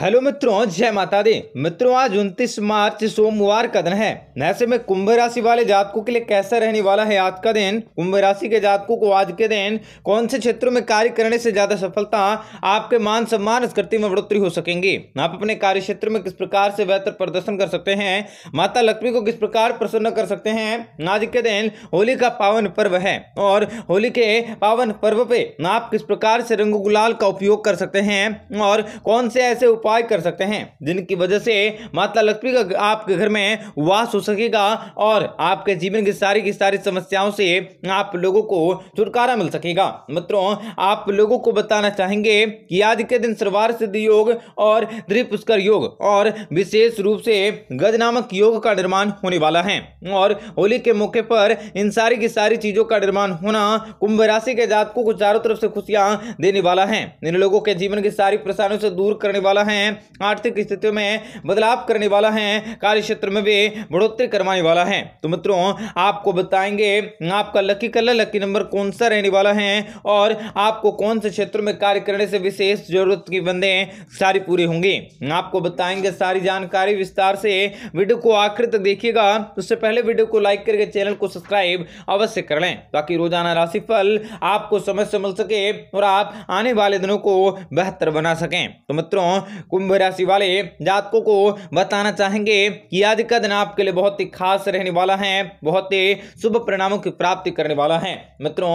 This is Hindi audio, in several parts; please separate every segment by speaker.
Speaker 1: हेलो मित्रों जय माता दी मित्रों आज 29 मार्च सोमवार का दिन है ऐसे में कुंभ राशि वाले जातकों के लिए कैसा रहने वाला है आज का दिन कुंभ राशि के जातकों को आज के दिन कौन से क्षेत्रों में कार्य करने से ज्यादा सफलता आपके मान सम्मान स्कृति में बढ़ोतरी हो सकेंगी आप अपने कार्य क्षेत्र में किस प्रकार से बेहतर प्रदर्शन कर सकते हैं माता लक्ष्मी को किस प्रकार प्रसन्न कर सकते हैं आज के दिन होली का पावन पर्व है और होली के पावन पर्व पे आप किस प्रकार से रंग गुलाल का उपयोग कर सकते हैं और कौन से ऐसे उपाय उपाय कर सकते हैं जिनकी वजह से माता लक्ष्मी का आपके घर में वास हो सकेगा और आपके जीवन की सारी की सारी समस्याओं से आप लोगों को छुटकारा मिल सकेगा मित्रों आप लोगों को बताना चाहेंगे कि आज के दिन सर्वार सिद्ध योग और पुष्कर योग और विशेष रूप से गज नामक योग का निर्माण होने वाला है और होली के मौके पर इन सारी की सारी चीजों का निर्माण होना कुंभ राशि के जातकों को चारों तरफ से खुशियां देने वाला है इन लोगों के जीवन की सारी परेशानियों से दूर करने वाला है है आर्थिक स्थितियों में बदलाव करने वाला है कार्य क्षेत्र में भी बढ़ोतरी करवाने वाला है तो मित्रों आपको बताएंगे आपका लकी कलर लकी नंबर कौन सा रहने वाला है और आपको कौन से क्षेत्र में कार्य करने से विशेष जरूरत की बंदे सारी पूरी होंगी आपको बताएंगे सारी जानकारी विस्तार से वीडियो को आखिर तक देखिएगा उससे पहले वीडियो को लाइक करके चैनल को सब्सक्राइब अवश्य कर लें ताकि रोजाना राशिफल आपको समय से मिल सके और आप आने वाले दिनों को बेहतर बना सकें तो मित्रों कुंभ राशि वाले जातकों को बताना चाहेंगे कि आज का दिन आपके लिए बहुत ही खास रहने वाला है बहुत ही शुभ परिणामों की प्राप्ति करने वाला है मित्रों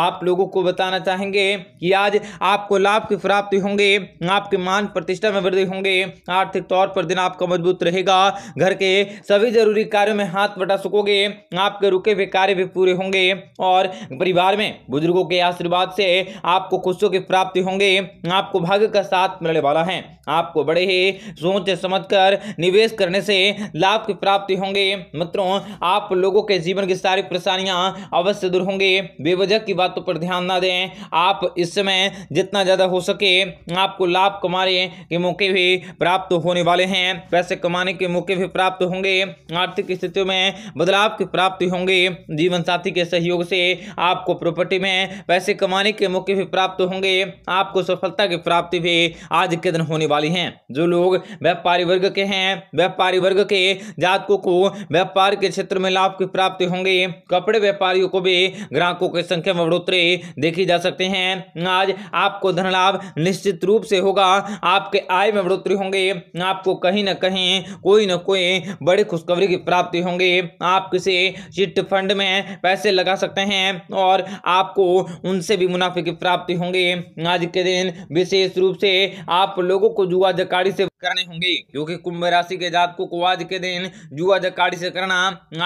Speaker 1: आप लोगों को बताना चाहेंगे कि आज आपको लाभ की प्राप्ति होंगे आपके मान प्रतिष्ठा में वृद्धि होंगे आर्थिक तौर पर दिन आपका मजबूत रहेगा घर के सभी जरूरी कार्यों में हाथ बटा सकोगे आपके रुके हुए कार्य भी पूरे होंगे और परिवार में बुजुर्गों के आशीर्वाद से आपको खुशियों की प्राप्ति होंगे आपको भाग्य का साथ मिलने वाला है आपको बड़े ही सोच समझ कर निवेश करने से लाभ की प्राप्ति होंगे मित्रों आप लोगों के जीवन की सारी परेशानियां अवश्य दूर होंगे बेवजह की बातों पर ध्यान ना दें आप इस समय जितना ज़्यादा हो सके आपको लाभ कमाने के मौके भी प्राप्त होने वाले हैं पैसे कमाने के मौके भी प्राप्त होंगे आर्थिक स्थितियों में बदलाव की प्राप्ति होंगे जीवन साथी के सहयोग से आपको प्रॉपर्टी में पैसे कमाने के मौके भी प्राप्त होंगे आपको सफलता की प्राप्ति भी आज के दिन होने वाले हैं जो लोग व्यापारी वर्ग के हैं व्यापारी वर्ग के जातकों को व्यापार के क्षेत्र में लाभ की प्राप्ति होंगे कपड़े व्यापारियों को भी ग्राहकों की संख्या में बढ़ोतरी देखी जा सकते हैं आज आपको धन लाभ निश्चित रूप से होगा आपके आय में बढ़ोतरी होंगे आपको कहीं ना कहीं कोई ना कोई बड़ी खुशखबरी की प्राप्ति होंगे आप किसी चिट फंड में पैसे लगा सकते हैं और आपको उनसे भी मुनाफे की प्राप्ति होंगे आज के दिन विशेष रूप से आप लोगों को को जुआ जकारी से करने होंगे क्योंकि कुंभ राशि के जातकों को आज के दिन जुआ जकाड़ी से करना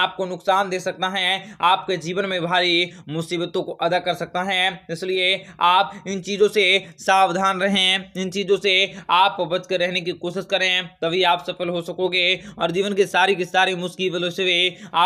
Speaker 1: आपको नुकसान दे सकता है आपके जीवन में भारी मुसीबतों को अदा कर सकता है इसलिए आप इन चीज़ों से सावधान रहें इन चीज़ों से आप बचकर रहने की कोशिश करें तभी आप सफल हो सकोगे और जीवन की सारी की सारी मुसीबतों से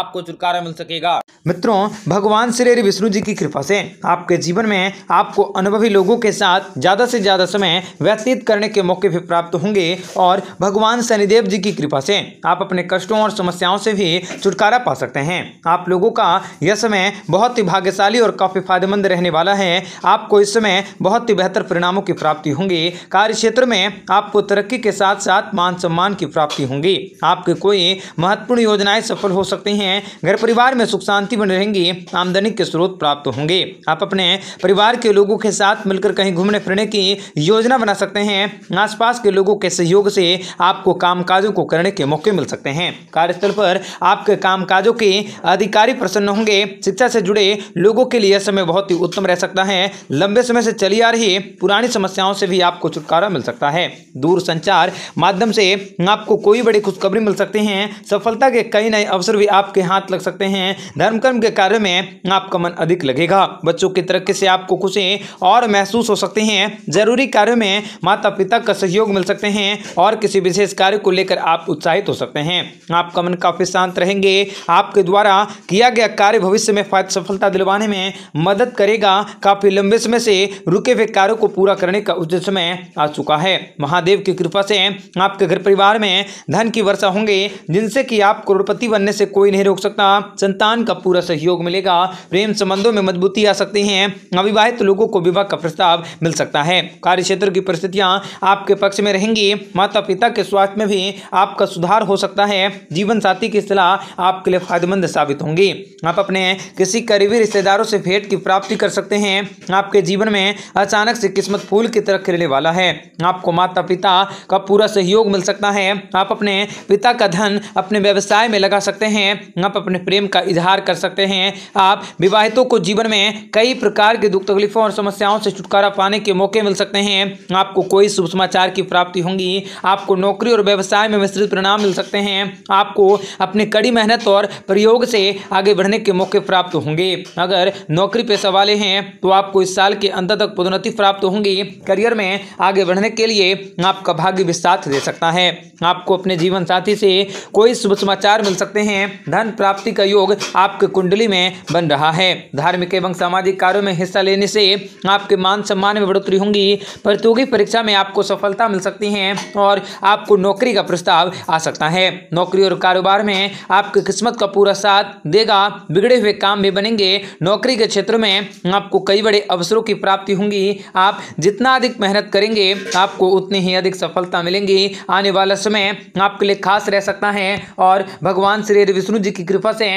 Speaker 1: आपको छुटकारा मिल सकेगा मित्रों भगवान श्री विष्णु जी की कृपा से आपके जीवन में आपको अनुभवी लोगों के साथ ज़्यादा से ज़्यादा समय व्यतीत करने के मौके भी प्राप्त होंगे और भगवान शनिदेव जी की कृपा से आप अपने कष्टों और समस्याओं से भी छुटकारा पा सकते हैं आप लोगों का यह समय बहुत ही भाग्यशाली और काफ़ी फायदेमंद रहने वाला है आपको इस समय बहुत ही बेहतर परिणामों की प्राप्ति होंगी कार्य क्षेत्र में आपको तरक्की के साथ साथ मान सम्मान की प्राप्ति होंगी आपकी कोई महत्वपूर्ण योजनाएं सफल हो सकती हैं घर परिवार में सुख शांति बनी रहेंगी आमदनी के स्रोत प्राप्त होंगे आप अपने परिवार के लोगों के साथ मिलकर कहीं घूमने फिरने की योजना बना सकते हैं आसपास के लोगों के सहयोग से आपको कामकाजों को करने के मौके मिल सकते हैं कार्यस्थल पर आपके कामकाजों के अधिकारी प्रसन्न होंगे शिक्षा से जुड़े लोगों के लिए समय बहुत ही उत्तम रह सकता है लंबे समय से चली आ रही पुरानी समस्याओं से भी आपको छुटकारा मिल सकता है दूर संचार माध्यम से आपको कोई बड़ी खुशखबरी मिल सकती है सफलता के कई नए अवसर भी आपके हाथ लग सकते हैं धर्म कर्म के कार्य में आपका मन अधिक लगेगा बच्चों की तरक्की से आपको खुशी और महसूस हो सकते हैं जरूरी कार्यों में माता पिता का सहयोग मिल सकते हैं और किसी विशेष कार्य को लेकर आप उत्साहित हो सकते हैं आपका मन काफ़ी शांत रहेंगे आपके द्वारा किया गया कार्य भविष्य में सफलता दिलवाने में मदद करेगा काफ़ी लंबे समय से रुके हुए कार्यो को पूरा करने का उचित समय आ चुका है महादेव की कृपा से आपके घर परिवार में धन की वर्षा होंगे जिनसे कि आप करोड़पति बनने से कोई नहीं रोक सकता संतान का पूरा सहयोग मिलेगा प्रेम संबंधों में मजबूती आ सकती है अविवाहित लोगों को विवाह का प्रस्ताव मिल सकता है कार्य क्षेत्र की परिस्थितियां आपके पक्ष में रहेंगी माता पिता के स्वास्थ्य में भी आपका सुधार हो सकता है जीवन साथी की सलाह आपके लिए फायदेमंद साबित होंगी आप अपने किसी करीबी रिश्तेदारों से भेंट की प्राप्ति कर सकते हैं आपके जीवन में अचानक से किस्मत फूल की तरह खिलने वाला है आपको माता पिता का पूरा सहयोग मिल सकता है आप अपने पिता का धन अपने व्यवसाय में लगा सकते हैं आप अपने प्रेम का इजहार कर सकते हैं आप विवाहितों को जीवन में कई प्रकार की दुख तकलीफों और समस्याओं से छुटकारा पाने के मौके मिल सकते हैं आपको कोई शुभ समाचार की प्राप्ति होंगी आपको नौकरी और व्यवसाय में मिश्रित परिणाम मिल सकते हैं आपको अपनी कड़ी मेहनत और प्रयोग से आगे बढ़ने के मौके प्राप्त होंगे अगर नौकरी पेशा वाले हैं तो आपको इस साल के अंत तक पदोन्नति प्राप्त होंगी करियर में आगे बढ़ने के लिए आपका भाग्य भी साथ दे सकता है आपको अपने जीवन साथी से कोई शुभ समाचार मिल सकते हैं धन प्राप्ति का योग आपके कुंडली में बन रहा है धार्मिक एवं सामाजिक कार्यों में हिस्सा लेने से आपके मान सम्मान में बढ़ोतरी होंगी प्रतियोगी परीक्षा में आपको सफलता मिल सकती है और और आपको नौकरी का प्रस्ताव आ सकता है नौकरी और कारोबार में आपकी किस्मत का पूरा साथ देगा बिगड़े हुए काम भी बनेंगे नौकरी के क्षेत्र में आपको कई बड़े अवसरों की प्राप्ति होंगी आप जितना अधिक मेहनत करेंगे आपको उतनी ही अधिक सफलता मिलेंगी आने वाला समय आपके लिए खास रह सकता है और भगवान श्री विष्णु जी की कृपा से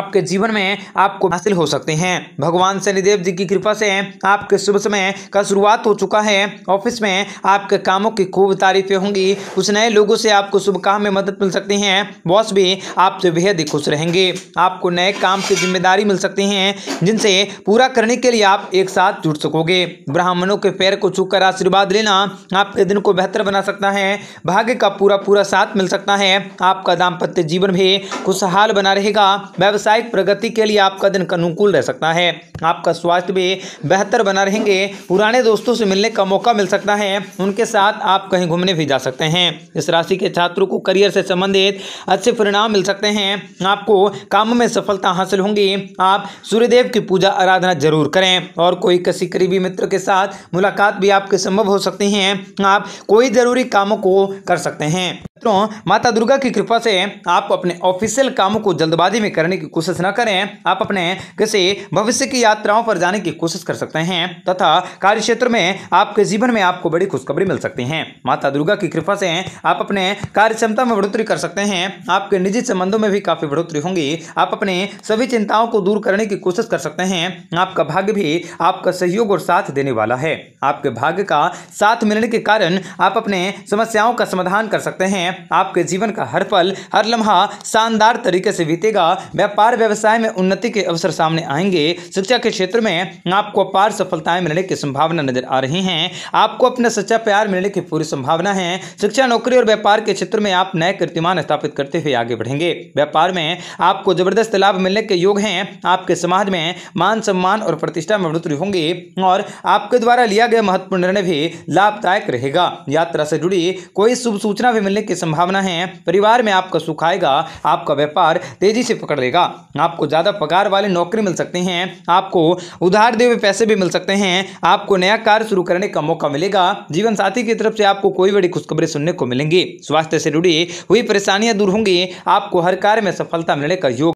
Speaker 1: आपके जीवन में आपको हासिल हो सकते हैं भगवान शनिदेव जी की कृपा से आपके शुभ समय का शुरुआत हो चुका है ऑफिस में आपके कामों की खूब तारीफें होंगी होंगी कुछ नए लोगों से आपको शुभ काम में मदद मिल सकती है बॉस भी आपसे बेहद ही खुश रहेंगे आपको नए काम की जिम्मेदारी मिल सकती है जिनसे पूरा करने के लिए आप एक साथ जुट सकोगे ब्राह्मणों के पैर को छूकर आशीर्वाद लेना आपके दिन को बेहतर बना सकता है भाग्य का पूरा पूरा साथ मिल सकता है आपका दाम्पत्य जीवन भी खुशहाल बना रहेगा व्यावसायिक प्रगति के लिए आपका दिन अनुकूल रह सकता है आपका स्वास्थ्य भी बेहतर बना रहेंगे पुराने दोस्तों से मिलने का मौका मिल सकता है उनके साथ आप कहीं घूमने भी जा सकते हैं इस राशि के छात्रों को करियर से संबंधित अच्छे परिणाम मिल सकते हैं आपको काम में सफलता हासिल होंगी आप सूर्यदेव की पूजा आराधना जरूर करें और कोई किसी करीबी मित्र के साथ मुलाकात भी आपके संभव हो सकती है आप कोई ज़रूरी कामों को कर सकते हैं मित्रों माता दुर्गा की कृपा से आप अपने ऑफिशियल कामों को जल्दबाजी में करने की कोशिश न करें आप अपने किसी भविष्य की यात्राओं पर जाने की कोशिश कर सकते हैं तथा कार्य क्षेत्र में आपके जीवन में आपको बड़ी खुशखबरी मिल सकती है माता दुर्गा की कृपा से आप अपने कार्य क्षमता में बढ़ोतरी कर सकते हैं आपके निजी संबंधों में भी काफी बढ़ोतरी होंगी आप अपने सभी चिंताओं को दूर करने की कोशिश कर सकते हैं आपका भाग्य भी आपका सहयोग और साथ देने वाला है आपके भाग्य का साथ मिलने के कारण आप अपने समस्याओं का समाधान कर सकते हैं आपके जीवन का हर पल हर लम्हा शानदार तरीके से बीतेगा व्यापार व्यवसाय में उन्नति के अवसर सामने आएंगे शिक्षा के क्षेत्र में आपको अपार सफलताएं मिलने की संभावना नजर आ रही हैं आपको अपना सच्चा प्यार मिलने की पूरी संभावना है शिक्षा नौकरी और व्यापार के क्षेत्र में आप नए कीर्तिमान स्थापित करते हुए आगे बढ़ेंगे व्यापार में आपको जबरदस्त लाभ मिलने के योग हैं आपके समाज में मान सम्मान और प्रतिष्ठा में बढ़ोतरी होंगी और आपके द्वारा लिया गया महत्वपूर्ण निर्णय भी लाभदायक रहेगा यात्रा से जुड़ी कोई शुभ सूचना भी मिलने की संभावना है परिवार में आपका सुख आएगा आपका व्यापार तेजी से पकड़ लेगा आपको ज़्यादा पगार वाले नौकरी मिल सकते हैं आपको उधार दिए हुए पैसे भी मिल सकते हैं आपको नया कार्य शुरू करने का मौका मिलेगा जीवन साथी की तरफ से आपको कोई बड़ी खुशखबरी सुनने को मिलेंगी स्वास्थ्य से जुड़ी हुई परेशानियां दूर होंगी आपको हर कार्य में सफलता मिलने का योग